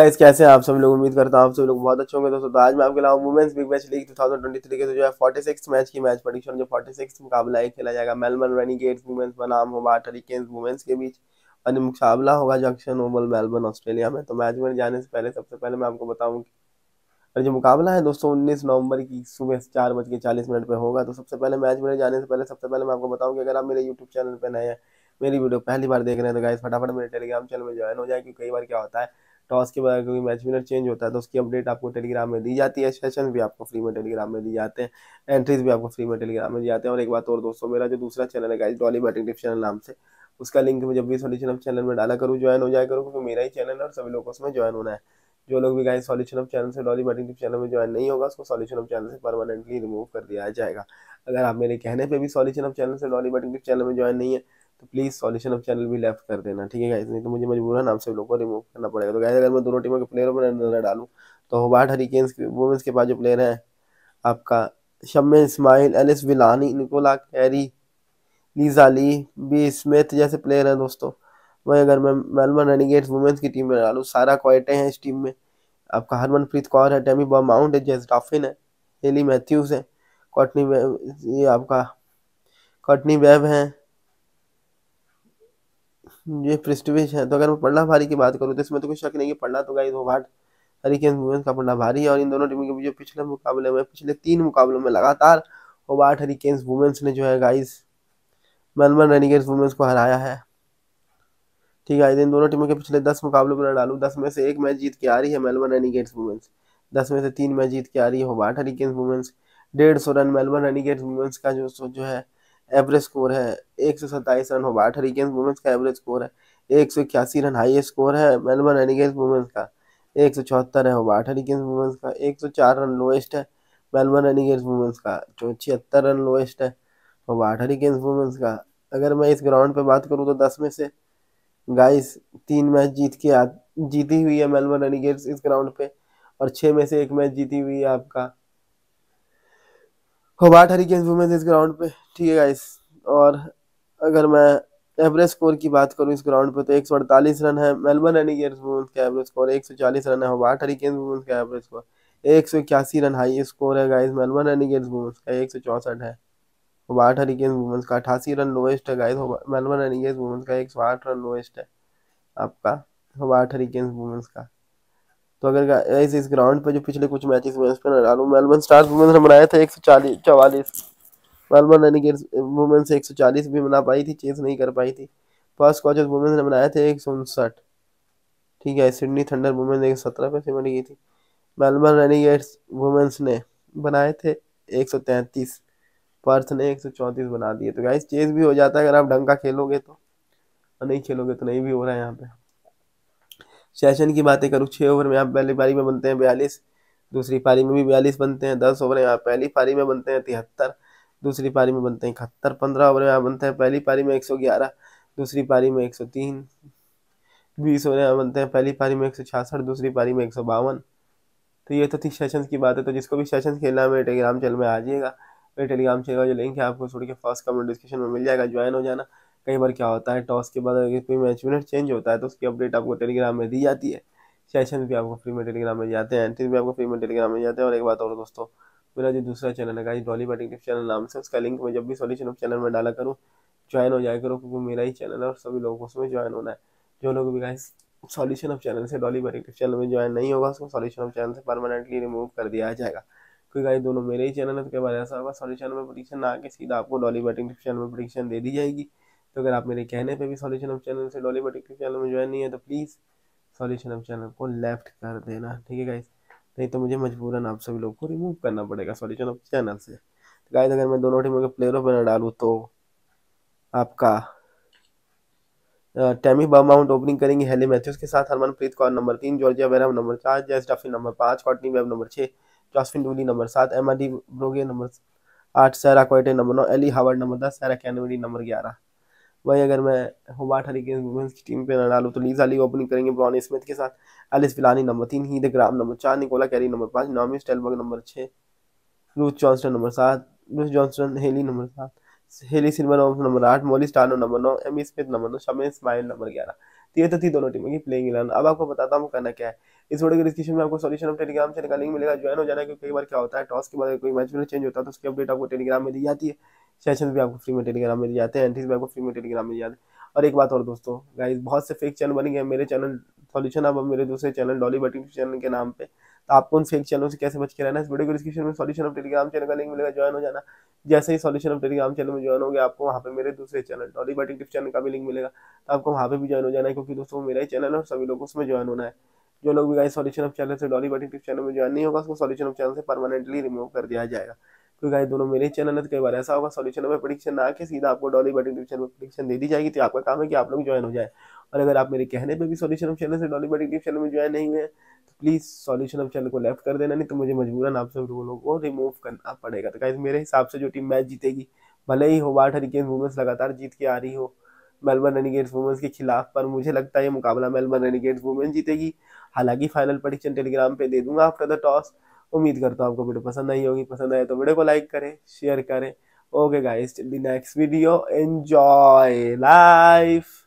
guys कैसे हैं आप सब लोग उम्मीद करता हूँ आप सब लोग बहुत अच्छे होंगे दोस्तों तो आज मैं आपके लाऊँ वुमेंस बिग मैच लीग 2023 के तो जो है 46 मैच की मैच प्रेडिक्शन जो 46 मुकाबला है खेला जाएगा मेलबर्न रेनिगेट्स वुमेंस बनाम होबार्ट हरिकेन्स वुमेंस के बीच और मुकाबला होगा जंक्शन ओवल मेलबर्न ऑस्ट्रेलिया में तो मैच में जाने से पहले सबसे पहले मैं आपको बताऊँ और जो मुकाबला है दोस्तों उन्नीस नवंबर की सुबह चार बज के चालीस मिनट पर होगा तो सबसे पहले मैच में जाने से पहले सबसे पहले मैं आपको बताऊँ कि अगर आप मेरे यूट्यूब चैनल पर नए हैं मेरी वीडियो पहली बार देख रहे हैं तो गाइस फटाफट मेरे टेलीग्राम चैनल में ज्वाइन हो जाए क्योंकि कई बार क्या होता है टॉस तो के बाद कोई मैच विनर चेंज होता है तो उसकी अपडेट आपको टेलीग्राम में दी जाती है सेशन भी आपको फ्री में टेलीग्राम में दी जाते हैं एंट्रीज भी आपको फ्री में टेलीग्राम में दी जाते हैं और एक बात और दोस्तों मेरा जो दूसरा चैनल है guys Dolly batting tip channel नाम से उसका लिंक मैं जब भी सॉल्यूशन ऑफ चैनल में डाला करूँ ज्वाइन हो जाए करूँ क्योंकि मेरा ही चैनल है और सभी को उसमें ज्वाइन होना है जो लोग भी गाइज सॉल्यूशन ऑफ चैनल से डॉली बैटिंग टिप चैनल में ज्वाइन नहीं होगा उसको सॉल्यूशन ऑफ चैनल से परमानेंटली रिमूव कर दिया जाएगा अगर आप मेरे कहने पर भी सॉल्यूशन ऑफ चैनल से डॉली बैटिंग टिप चैनल में ज्वाइन नहीं है तो प्लीज़ सॉल्यूशन ऑफ चैनल भी लेफ्ट कर देना ठीक है गाइज नहीं तो मुझे मजबूर है नाम से लोगों को रिमूव करना पड़ेगा तो गाइज अगर मैं दोनों टीमों के प्लेयरों पर नजर डालूँ तो वाट हरिकेन्स वुमेंस के पास जो प्लेयर हैं आपका Shabnim Ismail Elyse Villani Nicola Carey Lizelle Lee B Smith जैसे प्लेयर हैं दोस्तों वही अगर मैं मेलबर्न रेनिगेट्स वुमेंस की टीम में डालूँ सारा क्वाइटे हैं इस टीम में आपका हरमनप्रीत कौर है टेमी बॉ माउंट है जेस डॉफिन है हेली मैथ्यूज़ है कॉटनी ये आपका कॉटनी वेब हैं ये पृष्ठवेश है तो अगर मैं पढ़ना भारी की बात करूँ तो इसमें तो कोई शक नहीं है पढ़ना तो गाई दो होबार्ट हरिकेन वुमेन्स का पढ़ना भारी है और इन दोनों टीमों के बीच पिछले मुकाबले में पिछले तीन मुकाबलों में लगातार होबार्ट हरिकेन्स वुमेन्स ने जो है गाइस मेलबर्न रेनिगेट्स वुमेन्स को हराया है ठीक है इन दोनों टीमों के पिछले दस मुकाबलों में डालू दस में से एक मैच जीत के आ रही है मेलबर्न रेनिगेट्स वुमेन्स दस में से तीन मैच जीत के आ रही है होबार्ट हरिकेन्स वुमेन्स डेढ़ सौ रन मेलबर्न रेनिगेट्स वुमेन्स का जो जो है एवरेज स्कोर है एक सौ सत्ताईस रन होबार्ट हरिकेन्स वुमेंस का एवरेज स्कोर है एक सौ इक्यासी रन हाईएस्ट स्कोर है मेलबर्न हरिकेन्स वुमेंस का एक सौ चौहत्तर है होबार्ट हरिकेन्स वुमेंस का एक सौ चार रन लोएस्ट है मेलबर्न हरिकेन्स वुमेंस का जो छिहत्तर रन लोएस्ट है होबार्ट हरिकेन्स वुमेंस का अगर मैं इस ग्राउंड पे बात करूँ तो दस में से गाइस तीन मैच जीत के आ जीती हुई है मेलबर्न हरिकेन्स इस ग्राउंड पे और छः में से एक मैच जीती हुई है आपका होबार्ट हरिकेन्स वुमेंस इस ग्राउंड पे ठीक है गाइस और अगर मैं एवरेज स्कोर की बात करूं इस ग्राउंड पे तो एक रन है मेलबर्न रेनिगेट्स वुमेंस का एवरेज स्कोर 140 रन है होबार्ट हरिकेन्स वुमेंस का एवरेज स्कोर एक सौ इक्यासी रन हाई स्कोर है गाइस मेलबर्न रेनिगेट्स वुमेंस का एक सौ चौंसठ है होबार्ट हरिकेन्स वुमेंस का अठासी रन लोएस्ट है गाइस मेलबर्न रेनिगेट्स वुमेंस का एक सौ आठ रन लोएस्ट है आपका होबार्ट हरिकेन्स वुमेंस का तो अगर इस, इस ग्राउंड पे जो पिछले कुछ मैचेस हुए उस पर नालू मेलबर्न स्टार्स वुमेन्स ने बनाया था एक सौ चालीस चवालीस मेलबर्न यानी कि वुमेन्स एक सौ चालीस भी बना पाई थी चेस नहीं कर पाई थी फर्स्ट कॉचेस वुमेन्स ने बनाए थे एक सौ उनसठ ठीक है सिडनी थंडर वुमेन्स एक सत्रह पे सिमट गई थी मेलबर्न रेनिगेट्स वुमेन्स ने बनाए थे एक सौ तैंतीस पर्थ ने एक सौ चौंतीस बना दिए तो गाइस चेस भी हो जाता है अगर आप ढंग का खेलोगे तो और नहीं खेलोगे तो नहीं भी हो रहा है यहाँ पे सेशन की बातें करूँ छः ओवर में आप पहली पारी में बनते हैं बयालीस दूसरी पारी में भी बयालीस बनते हैं दस ओवर में आप पहली पारी में बनते हैं तिहत्तर दूसरी पारी में बनते हैं इकहत्तर पंद्रह ओवर में आप बनते हैं पहली पारी में एक सौ ग्यारह दूसरी पारी में एक सौ तीन बीस ओवर में बनते हैं पहली पारी में एक सौ छियासठ दूसरी पारी में एक सौ बावन तो ये तो थी सेशन की बात है तो जिसको भी सेशन खेलना है मेरे टेलीग्राम चैनल में आ जाइएगा मेरे टेलीग्राम चैनल का जो लिंक है आपको छोड़ के फर्स्ट कमेंट डिस्क्रिप्शन में मिल जाएगा ज्वाइन हो जाना कई बार क्या होता है टॉस के बाद अगर कोई मैच मिनट चेंज होता है तो उसकी अपडेट आपको टेलीग्राम में दी जाती है सेशन भी आपको फ्री में टेलीग्राम में जाते हैं एंट्री भी आपको फ्री में टेलीग्राम में जाते हैं और एक बात और दोस्तों मेरा जो दूसरा चैनल है guys Dolly batting tips channel नाम से उसका लिंक मैं जब भी सॉल्यूशन ऑफ चैनल में डाला करूँ ज्वाइन हो जाए करो क्योंकि मेरा ही चैनल है और सभी लोगों को उसमें ज्वाइन होना है जो लोग भी गाइस सॉल्यूशन ऑफ चैनल से डॉली बैटिंग टिप्स चैनल में ज्वाइन नहीं होगा उसको सॉल्यूशन ऑफ चैनल से परमानेंटली रिमूव कर दिया जाएगा क्योंकि गाइस दोनों मेरे ही चैनल है तो कई बार ऐसा होगा सॉल्यूशन में प्रोडिक्शन ना आके सीधा आपको डॉली बैटिंग टिप्स चैनल में प्रोडिक्शन दे दी जाएगी तो अगर आप मेरे कहने पे भी सॉल्यूशन ऑफ चैनल से डॉलीमेटिक चैनल में ज्वाइन नहीं है तो प्लीज़ सॉल्यूशन ऑफ चैनल को लेफ्ट कर देना ठीक है गाइज नहीं तो मुझे मजबूरन आप सभी लोग को रिमूव करना पड़ेगा सॉल्यूशन ऑफ चैनल से तो गाइज अगर मैं दोनों टीमों के प्लेयरों पर न डालूँ तो आपका टैमी माउंट ओपनिंग करेंगे हेली मैथ्यूज के साथ हरमनप्रीत कौर नंबर तीन जॉर्जिया बैरम नंबर चार जैस डफी नंबर पाँच कॉटनी वेब नंबर छः जॉसफिन डूली नंबर सात एम डी ब्रोगे नंबर आठ सैरा कोयटे नंबर नौ एली हावर्ड नंबर दस सैरा कैनवेडी नंबर ग्यारह वहीं अगर मैं होबार्ट हरिकेन वुमेंस की टीम पे ना डालूँ तो लीजा ली ओपनिंग करेंगे ब्रॉन स्मिथ के साथ एलिस फिलानी नंबर तीन ही ग्राम नंबर चार निकोला कैरी नंबर पाँच नॉमी स्टेलबर्ग नंबर छः लूस जॉन्स्टन नंबर सात लूस जॉन्स्टन हेली नंबर सात हेली सिल्वर नंबर आठ मोली स्टानो नंबर नौ एम स्मिथ नंबर नौ शमे स्माइल नंबर ग्यारह तो ये तो थी दोनों टीमों की प्लेइंग इलेवन अब आपको बताता हूँ करना क्या है इस वीडियो के डिस्क्रिप्शन में आपको सॉल्यूशन ऑफ टेलीग्राम से निकालेंगे मिलेगा ज्वाइन हो जाना क्योंकि कई बार क्या होता है टॉस के बाद कोई मैच में चेंज होता है तो उसकी अपडेट आपको टेलीग्राम में दी जाती है सेशन भी आपको फ्री में टेलीग्राम मिल जाते हैं एंट्रीज भी आपको फ्री में टेलीग्राम मिल जाते हैं और एक बात और दोस्तों गाइज बहुत से फेक चैनल बन गए मेरे चैनल सॉल्यूशन अब मेरे दूसरे चैनल डॉली बटिंग चैनल के नाम पे तो आपको उन फेक चैनल से कैसे बच के रहना इस वीडियो को डिस्क्रिप्शन में सॉल्यूशन ऑफ टेलीग्राम चैनल का लिंक मिलेगा ज्वाइन हो जाना जैसे ही सॉल्यूशन ऑफ टेलीग्राम चैनल में ज्वाइन होगा आपको वहाँ पे मेरे दूसरे channel Dolly batting tips channel का भी लिंक मिलेगा तो आपको वहाँ पर भी ज्वाइन हो जाना है क्योंकि दोस्तों मेरा ही चैनल है और सभी लोग उसमें ज्वाइन होना है जो लोग भी गाइज सॉल्यूशन ऑफ चैनल से डॉली बटिंग टिप्स चैनल में ज्वाइन नहीं होगा उसको सॉल्यूशन ऑफ चैनल से परमानेंटली रिमूव कर दिया जाएगा तो गाय दोनों मेरे चैनल है तो कई बार ऐसा होगा सोल्यूशन में प्रोडिक्शन ना के सीधा आपको डॉली बटिंग ट्यूशन में प्रोडिक्शन दे दी जाएगी तो आपका काम है कि आप लोग ज्वाइन हो जाए और अगर आप मेरे कहने पर भी सोल्यूशन ऑफ चैनल से डॉली बटिंग ट्यूशन में ज्वाइन नहीं हुए प्लीज़ सोल्यूशन ऑफ चैनल को लेफ्ट कर देना नहीं तो मुझे मजबूरन आप सब रूलों को रिमूव करना पड़ेगा तो गाइज मेरे हिसाब से जो टीम मैच जीतेगी भले ही हो होबार्ट हरिकेन वुमेंस लगातार जीत के आ रही हो मेलबर्न रेनिगेट्स वुमेंस के खिलाफ पर मुझे लगता है ये मुकाबला मेलबर्न रेनिगेट्स वुमेंस जीतेगी हालांकि फाइनल प्रडिक्शन टेलीग्राम पे दे दूंगा आफ्टर द टॉस उम्मीद करता हूँ आपको वीडियो पसंद आई होगी पसंद आए तो वीडियो को लाइक करें शेयर करें okay guys till the next video enjoy life